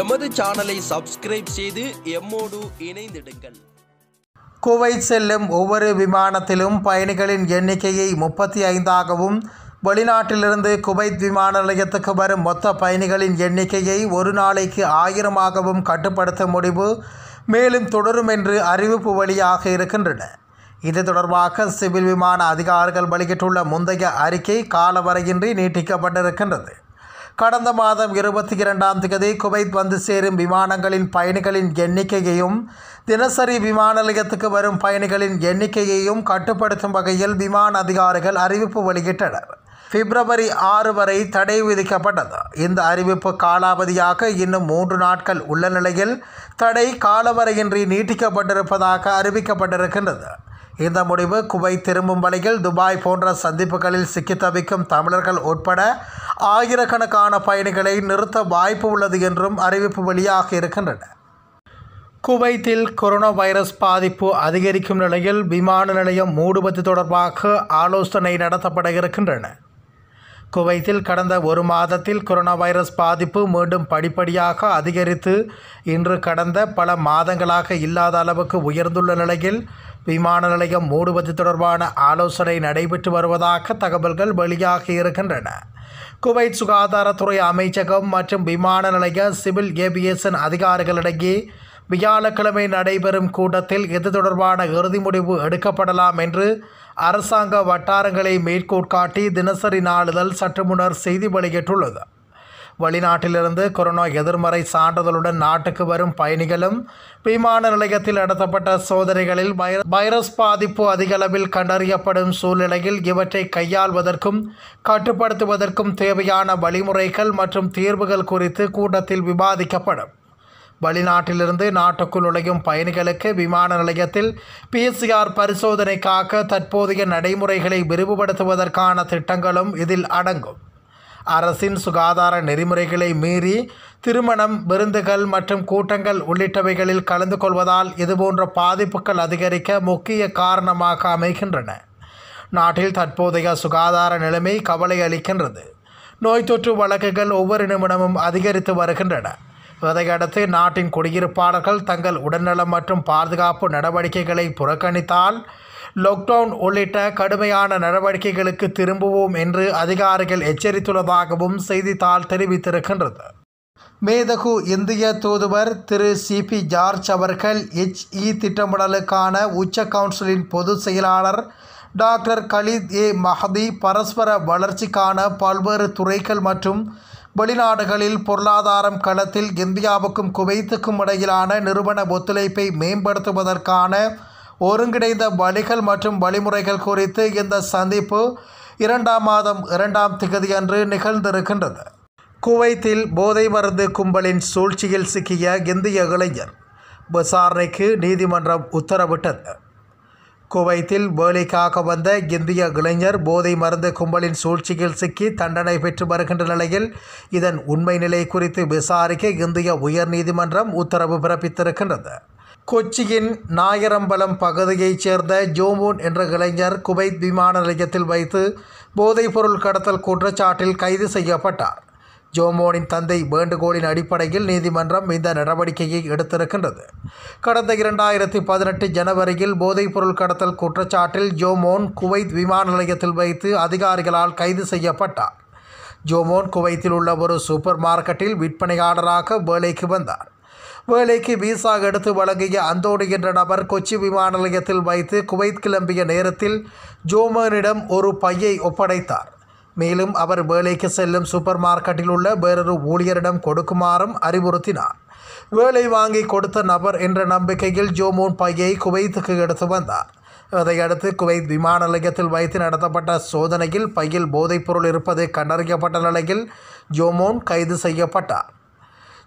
எமது சேனலை சப்ஸ்கிரைப் செய்து எம்மோடு இணைந்திடுங்கள் குவைத் செல்லும் ஒவ்வொரு விமானத்திலும் பயணிகளின் எண்ணிக்கையை முப்பத்தி ஐந்தாகவும் வெளிநாட்டிலிருந்து குவைத் விமான நிலையத்துக்கு வரும் மொத்த பயணிகளின் எண்ணிக்கையை ஒரு நாளைக்கு ஆயிரமாகவும் கட்டுப்படுத்த முடிவு மேலும் தொடரும் என்று அறிவிப்பு வழியாக இருக்கின்றன இது தொடர்பாக சிவில் விமான அதிகாரிகள் வெளியிட்டுள்ள முந்தைய அறிக்கை காலவரையின்றி நீட்டிக்கப்பட்டிருக்கின்றது கடந்த மாதம் இருபத்தி இரண்டாம் தேதி குவைத் வந்து சேரும் விமானங்களின் பயணிகளின் எண்ணிக்கையையும் தினசரி விமான நிலையத்துக்கு வரும் பயணிகளின் எண்ணிக்கையையும் கட்டுப்படுத்தும் வகையில் விமான அதிகாரிகள் அறிவிப்பு வெளியிட்டனர் பிப்ரவரி ஆறு வரை தடை விதிக்கப்பட்டது இந்த அறிவிப்பு காலாவதியாக இன்னும் மூன்று நாட்கள் உள்ள நிலையில் தடை காலவரையின்றி நீட்டிக்கப்பட்டிருப்பதாக அறிவிக்கப்பட்டிருக்கின்றது இந்த முடிவு குவை திரும்பும் வழியில் துபாய் போன்ற சந்திப்புகளில் சிக்கி தவிக்கும் தமிழர்கள் உட்பட ஆயிரக்கணக்கான பயணிகளை நிறுத்த வாய்ப்பு உள்ளது என்றும் அறிவிப்பு வெளியாக இருக்கின்றன குவைத்தில் கொரோனா வைரஸ் பாதிப்பு அதிகரிக்கும் நிலையில் விமான நிலையம் மூடுவது தொடர்பாக ஆலோசனை நடத்தப்பட இருக்கின்றன குவைத்தில் கடந்த ஒரு மாதத்தில் கொரோனா வைரஸ் பாதிப்பு மீண்டும் படிப்படியாக அதிகரித்து இன்று கடந்த பல மாதங்களாக இல்லாத அளவுக்கு உயர்ந்துள்ள நிலையில் விமான நிலையம் மூடுவது தொடர்பான ஆலோசனை நடைபெற்று வருவதாக தகவல்கள் வெளியாகி இருக்கின்றன குவைத் சுகாதாரத்துறை அமைச்சகம் மற்றும் விமான நிலைய சிவில் ஏவியேஷன் அதிகாரிகளிடையே வியாழக்கிழமை நடைபெறும் கூட்டத்தில் இது தொடர்பான இறுதி முடிவு எடுக்கப்படலாம் என்று அரசாங்க வட்டாரங்களை மேற்கோட்காட்டி தினசரி நாளிதழ் சற்று முன்னர் செய்தி வெளியிட்டுள்ளது வெளிநாட்டிலிருந்து கொரோனா எதிர்மறை சான்றிதழுடன் நாட்டுக்கு வரும் பயணிகளும் விமான நிலையத்தில் நடத்தப்பட்ட சோதனைகளில் வைரஸ் பாதிப்பு அதிகளவில் கண்டறியப்படும் சூழ்நிலையில் இவற்றை கையாள்வதற்கும் கட்டுப்படுத்துவதற்கும் தேவையான வழிமுறைகள் மற்றும் தீர்வுகள் குறித்து கூட்டத்தில் விவாதிக்கப்படும் வெளிநாட்டிலிருந்து நாட்டுக்குள் நுழையும் பயணிகளுக்கு விமான நிலையத்தில் பிசிஆர் பரிசோதனைக்காக தற்போதைய நடைமுறைகளை விரிவுபடுத்துவதற்கான திட்டங்களும் இதில் அடங்கும் அரசின் சுகாதார நெறிமுறைகளை மீறி திருமணம் விருந்துகள் மற்றும் கூட்டங்கள் உள்ளிட்டவைகளில் கலந்து கொள்வதால் இதுபோன்ற பாதிப்புகள் அதிகரிக்க முக்கிய காரணமாக அமைகின்றன நாட்டில் தற்போதைய சுகாதார நிலைமை கவலை அளிக்கின்றது நோய் தொற்று வழக்குகள் ஒவ்வொரு நிமிடமும் அதிகரித்து வருகின்றன இதையடுத்து நாட்டின் குடியிருப்பாளர்கள் தங்கள் உடல்நலம் மற்றும் பாதுகாப்பு நடவடிக்கைகளை புறக்கணித்தால் லாக்டவுன் உள்ளிட்ட கடுமையான நடவடிக்கைகளுக்கு திரும்புவோம் என்று அதிகாரிகள் எச்சரித்துள்ளதாகவும் செய்தித்தாள் தெரிவித்திருக்கின்றது மேதகு இந்திய தூதுவர் திரு சிபி ஜார்ஜ் அவர்கள் ஹெச்இ திட்டமிடலுக்கான உச்ச கவுன்சிலின் பொதுச் செயலாளர் டாக்டர் கலீத் ஏ மஹதி பரஸ்பர வளர்ச்சிக்கான பல்வேறு துறைகள் மற்றும் வெளிநாடுகளில் பொருளாதாரம் களத்தில் இந்தியாவுக்கும் குவைத்துக்கும் இடையிலான நிறுவன ஒத்துழைப்பை மேம்படுத்துவதற்கான ஒருங்கிணைந்த வழிகள் மற்றும் வழிமுறைகள் குறித்து இந்த சந்திப்பு இரண்டாம் மாதம் இரண்டாம் திகதியன்று நிகழ்ந்திருக்கின்றது குவைத்தில் போதை மருந்து கும்பலின் சூழ்ச்சியில் சிக்கிய இந்திய இளைஞர் விசாரணைக்கு நீதிமன்றம் உத்தரவிட்டது குவைத்தில் வேலைக்காக வந்த இந்திய இளைஞர் போதை மருந்து கும்பலின் சூழ்ச்சியில் சிக்கி தண்டனை பெற்று வருகின்ற நிலையில் இதன் உண்மை நிலை குறித்து விசாரிக்க இந்திய உயர்நீதிமன்றம் உத்தரவு பிறப்பித்திருக்கின்றது கொச்சியின் நாயரம்பலம் பகுதியைச் சேர்ந்த ஜோமூன் என்ற இளைஞர் குவைத் விமான நிலையத்தில் வைத்து போதைப்பொருள் கடத்தல் குற்றச்சாட்டில் கைது செய்யப்பட்டார் ஜோமோனின் தந்தை வேண்டுகோளின் அடிப்படையில் நீதிமன்றம் இந்த நடவடிக்கையை எடுத்திருக்கின்றது கடந்த இரண்டாயிரத்தி பதினெட்டு ஜனவரியில் போதைப்பொருள் கடத்தல் குற்றச்சாட்டில் ஜோமோன் குவைத் விமான நிலையத்தில் வைத்து அதிகாரிகளால் கைது செய்யப்பட்டார் ஜோமோன் குவைத்தில் உள்ள ஒரு சூப்பர் மார்க்கெட்டில் விற்பனையாளராக வேலைக்கு வந்தார் வேலைக்கு விசா எடுத்து வழங்கிய அந்தோடு என்ற நபர் கொச்சி விமான நிலையத்தில் வைத்து குவைத் கிளம்பிய நேரத்தில் ஜோமனிடம் ஒரு பையை ஒப்படைத்தார் மேலும் அவர் வேலைக்கு செல்லும் சூப்பர் மார்க்கெட்டில் உள்ள வேறொரு ஊழியரிடம் கொடுக்குமாறும் அறிவுறுத்தினார் வேலை வாங்கி கொடுத்த நபர் என்ற நம்பிக்கையில் ஜோமோன் பையை குவைத்துக்கு எடுத்து வந்தார் இதையடுத்து குவைத் விமான நிலையத்தில் வைத்து நடத்தப்பட்ட சோதனையில் பையில் போதைப்பொருள் இருப்பது கண்டறியப்பட்ட நிலையில் ஜோமோன் கைது செய்யப்பட்டார்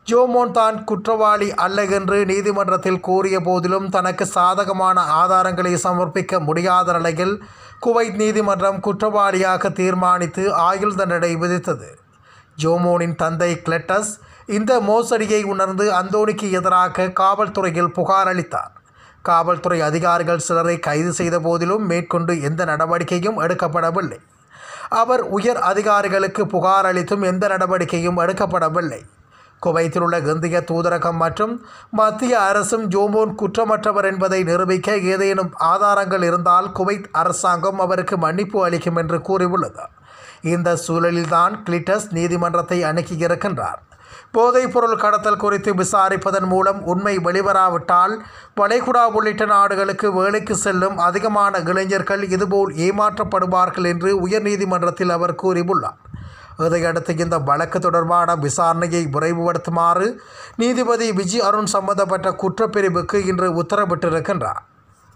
ஜோமோன் தான் குற்றவாளி அல்ல என்று நீதிமன்றத்தில் கூறிய போதிலும் தனக்கு சாதகமான ஆதாரங்களை சமர்ப்பிக்க முடியாத நிலையில் குவைத் நீதிமன்றம் குற்றவாளியாக தீர்மானித்து ஆயுள் தண்டனை விதித்தது ஜோமோனின் தந்தை கிளெட்டஸ் இந்த மோசடியை உணர்ந்து அந்தோனிக்கு எதிராக காவல்துறையில் புகார் அளித்தார் காவல்துறை அதிகாரிகள் சிலரை கைது செய்த போதிலும் மேற்கொண்டு எந்த நடவடிக்கையும் எடுக்கப்படவில்லை அவர் உயர் அதிகாரிகளுக்கு புகார் அளித்தும் எந்த நடவடிக்கையும் எடுக்கப்படவில்லை குவைத்தில் உள்ள இந்திய தூதரகம் மற்றும் மத்திய அரசும் ஜோமோன் குற்றமற்றவர் என்பதை நிரூபிக்க ஏதேனும் ஆதாரங்கள் இருந்தால் குவைத் அரசாங்கம் அவருக்கு மன்னிப்பு அளிக்கும் என்று கூறியுள்ளது இந்த சூழலில்தான் கிளிட்டஸ் நீதிமன்றத்தை அணுகியிருக்கின்றார் போதைப்பொருள் கடத்தல் குறித்து விசாரிப்பதன் மூலம் உண்மை வெளிவராவிட்டால் வளைகுடா உள்ளிட்ட நாடுகளுக்கு வேலைக்கு செல்லும் அதிகமான இளைஞர்கள் இதுபோல் ஏமாற்றப்படுவார்கள் என்று உயர்நீதிமன்றத்தில் அவர் கூறியுள்ளார் இதையடுத்து இந்த வழக்கு தொடர்பான விசாரணையை விரைவுபடுத்துமாறு நீதிபதி விஜய் அருண் சம்பந்தப்பட்ட குற்றப்பிரிவுக்கு இன்று உத்தரவிட்டிருக்கின்றார்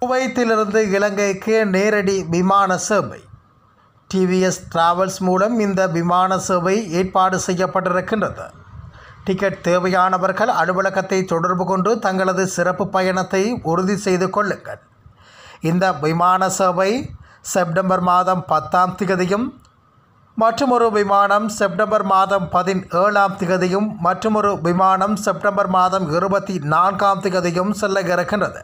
குவைத்திலிருந்து இலங்கைக்கு நேரடி விமான சேவை டிவிஎஸ் டிராவல்ஸ் மூலம் இந்த விமான சேவை ஏற்பாடு செய்யப்பட்டிருக்கின்றது டிக்கெட் தேவையானவர்கள் அலுவலகத்தை தொடர்பு கொண்டு தங்களது சிறப்பு பயணத்தை உறுதி செய்து கொள்ளுங்கள் இந்த விமான சேவை செப்டம்பர் மாதம் பத்தாம் திகதியும் மற்றொரு விமானம் செப்டம்பர் மாதம் பதினேழாம் திகதியும் மற்றொரு விமானம் செப்டம்பர் மாதம் இருபத்தி நான்காம் திகதியும் செல்ல இருக்கின்றது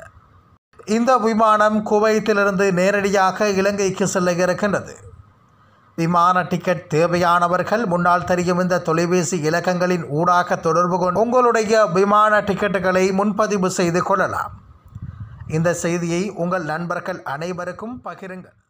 இந்த விமானம் குவைத்திலிருந்து நேரடியாக இலங்கைக்கு செல்ல இருக்கின்றது விமான டிக்கெட் தேவையானவர்கள் முன்னால் தெரியும் இந்த தொலைபேசி இலக்கங்களின் ஊடாக தொடர்பு கொண்டு உங்களுடைய விமான டிக்கெட்டுகளை முன்பதிவு செய்து கொள்ளலாம் இந்த செய்தியை உங்கள் நண்பர்கள் அனைவருக்கும் பகிருங்கள்